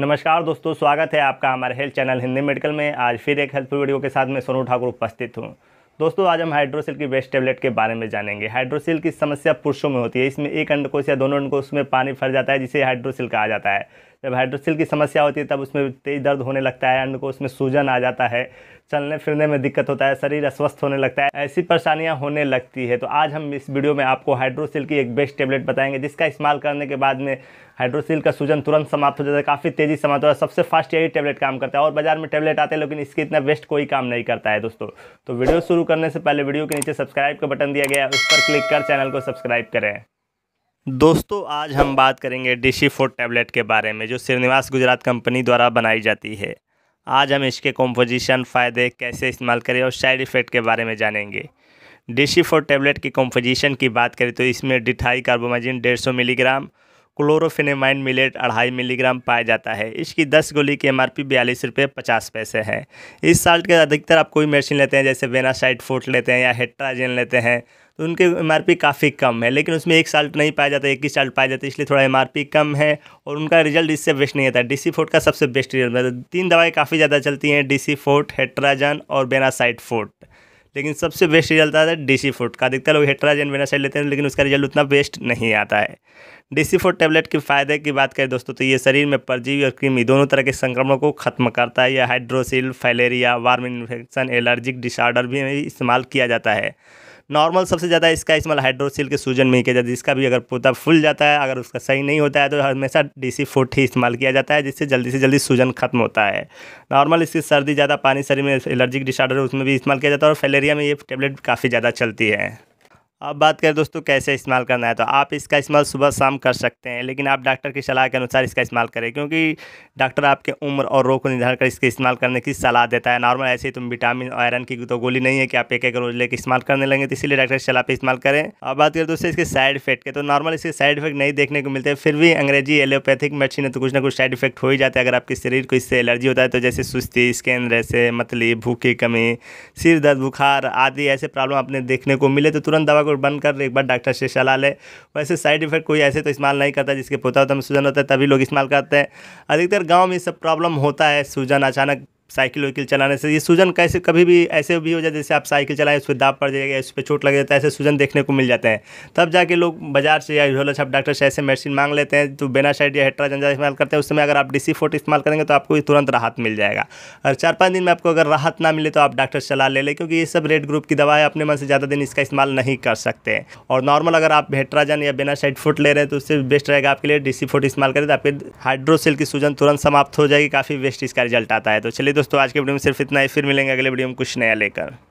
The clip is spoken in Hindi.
नमस्कार दोस्तों स्वागत है आपका हमारे हेल्थ चैनल हिंदी मेडिकल में आज फिर एक हेल्थफुल वीडियो के साथ मैं सोनू ठाकुर उपस्थित हूँ दोस्तों आज हम हाइड्रोसिल की बेस्ट टेबलेट के बारे में जानेंगे हाइड्रोसिल की समस्या पुरुषों में होती है इसमें एक अंडकोश या दोनों अंडकोश में पानी फर जाता है जिसे हाइड्रोसिल कहा जाता है जब हाइड्रोसिल की समस्या होती है तब उसमें तेज दर्द होने लगता है अंड को उसमें सूजन आ जाता है चलने फिरने में दिक्कत होता है शरीर अस्वस्थ होने लगता है ऐसी परेशानियाँ होने लगती है तो आज हम इस वीडियो में आपको हाइड्रोसिल की एक बेस्ट टेबलेट बताएंगे जिसका इस्तेमाल करने के बाद में हाइड्रोसिल का सूजन तुरंत समाप्त हो जाता है काफ़ी तेज़ी समाप्त होता है सबसे फास्ट यही टेबलेट काम करता है और बाजार में टेबलेट आते हैं लेकिन इसके इतना बेस्ट कोई काम नहीं करता है दोस्तों तो वीडियो शुरू करने से पहले वीडियो के नीचे सब्सक्राइब का बटन दिया गया है उस पर क्लिक कर चैनल को सब्सक्राइब करें दोस्तों आज हम बात करेंगे डी फोर टैबलेट के बारे में जो श्रीनिवास गुजरात कंपनी द्वारा बनाई जाती है आज हम इसके कॉम्पोजिशन फ़ायदे कैसे इस्तेमाल करें और साइड इफ़ेक्ट के बारे में जानेंगे डी सी फोर टैबलेट की कॉम्पोजिशन की बात करें तो इसमें डिठाई कार्बोमाजिन डेढ़ सौ मिलीग्राम क्लोरोफिनेमाइन मिलेट अढ़ाई मिलीग्राम पाया जाता है इसकी दस गोली की एम आर पी बयालीस रुपये पचास पैसे है इस साल्ट के अधिकतर आप कोई मेडिसिन लेते हैं जैसे वेनासाइड फोट लेते हैं या हेट्राजिन लेते हैं तो उनके एम काफ़ी कम है लेकिन उसमें एक साल्ट नहीं पाया जाता इक्कीस साल्ट पाया जाता है इसलिए थोड़ा एम कम है और उनका रिजल्ट इससे बेस्ट नहीं आता डी सी फोर्ट का सबसे बेस्ट रिजल्ट मतलब तीन दवाएँ काफ़ी ज़्यादा चलती हैं डी सी फोर्ट हेट्राजन और बेनासाइड फोर्ट लेकिन सबसे बेस्ट रिजल्ट आता है डी सी फोर्ट का अधिकतर लोग हेट्राजन बेनासाइड लेते हैं लेकिन उसका रिजल्ट उतना बेस्ट नहीं आता है डी सी फोर्ट टैबलेट के फायदे की बात करें दोस्तों तो ये शरीर में परजीवी और कृमि दोनों तरह के संक्रमणों को खत्म करता है यह hydrocele filaria worm infection allergic disorder भी इस्तेमाल किया जाता है नॉर्मल सबसे ज़्यादा इसका इस्तेमाल हाइड्रोसिल के सूजन में ही किया जाता है जिसका भी अगर पोता फुल जाता है अगर उसका सही नहीं होता है तो हमेशा डी सी फोर्ट ही इस्तेमाल किया जाता है जिससे जल्दी से जल्दी सूजन खत्म होता है नॉर्मल इसकी सर्दी ज़्यादा पानी शरीर में एलर्जिक डिसऑर्डर उसमें भी इस्तेमाल किया जाता है और फलेरिया में ये टेबलेट काफ़ी ज़्यादा चलती है अब बात करें दोस्तों कैसे इस्तेमाल करना है तो आप इसका इस्तेमाल सुबह शाम कर सकते हैं लेकिन आप डॉक्टर की सलाह के अनुसार इसका इस्तेमाल करें क्योंकि डॉक्टर आपके उम्र और रोग को निर्धारण कर इसके इस्तेमाल करने की सलाह देता है नॉर्मल ऐसे ही तुम विटामिन और आयरन की तो गोली नहीं है कि आप एक एक रोज लेकर इस्तेमाल करने लगेंगे तो इसलिए डॉक्टर की सलाह पर इस्तेमाल करें अब बात करें दोस्तों इसके साइड इफेक्ट के तो नॉर्मल इसके साइड इफेक्ट नहीं देखने को मिलते फिर भी अंग्रेजी एलोपैथिक मेडिसिन है तो कुछ ना कुछ साइड इफेक्ट हो ही जाता है अगर आपके शरीर को इससे एलर्जी होता है तो जैसे सुस्ती स्किन रेसे मतली भूख की कमी सिर दर्द बुखार आदि ऐसे प्रॉब्लम आपने देखने को मिले तो तुरंत दवा को बंद कर एक बार डॉक्टर से सलाह ले वैसे साइड इफेक्ट कोई ऐसे तो इस्तेमाल नहीं करता जिसके पोता होता सूजन होता है तभी लोग इस्तेमाल करते हैं अधिकतर गाँव में सब प्रॉब्लम होता है सूजन अचानक साइकिल वाइकिल चलाने से ये सूजन कैसे कभी भी ऐसे भी हो जाए जैसे आप साइकिल चलाएं उस पर दाब पड़ जाएगा उस पर चोट लग जाता है ऐसे सूजन देखने को मिल जाते हैं तब जाके लोग बाजार से या झोला छाप डॉक्टर से ऐसे मेडिसिन मांग लेते हैं तो बिना साइड या हेट्राजंजा इस्तेमाल करते हैं उस समय अगर आप डी फोर्ट इस्तेमाल करेंगे तो आपको तुरंत राहत मिल जाएगा और चार पाँच दिन में आपको अगर राहत ना मिले तो आप डॉक्टर से सलाह ले लें क्योंकि ये सब रेड ग्रुप की दवा है अपने मन से ज़्यादा दिन इसका इस्तेमाल नहीं कर सकते और नॉर्मल अगर आप हेट्राजन या बिना साइड फुट ले रहे हैं तो उससे बेस्ट रहेगा आपके लिए डी फोर्ट इस्तेमाल करें तो आपके हाइड्रोसेल की सूजन तुरंत समाप्त हो जाएगी काफ़ी बेस्ट इसका रिजल्ट आता है तो चलिए दोस्तों आज के वीडियो में सिर्फ इतना ही फिर मिलेंगे अगले वीडियो में कुछ नया लेकर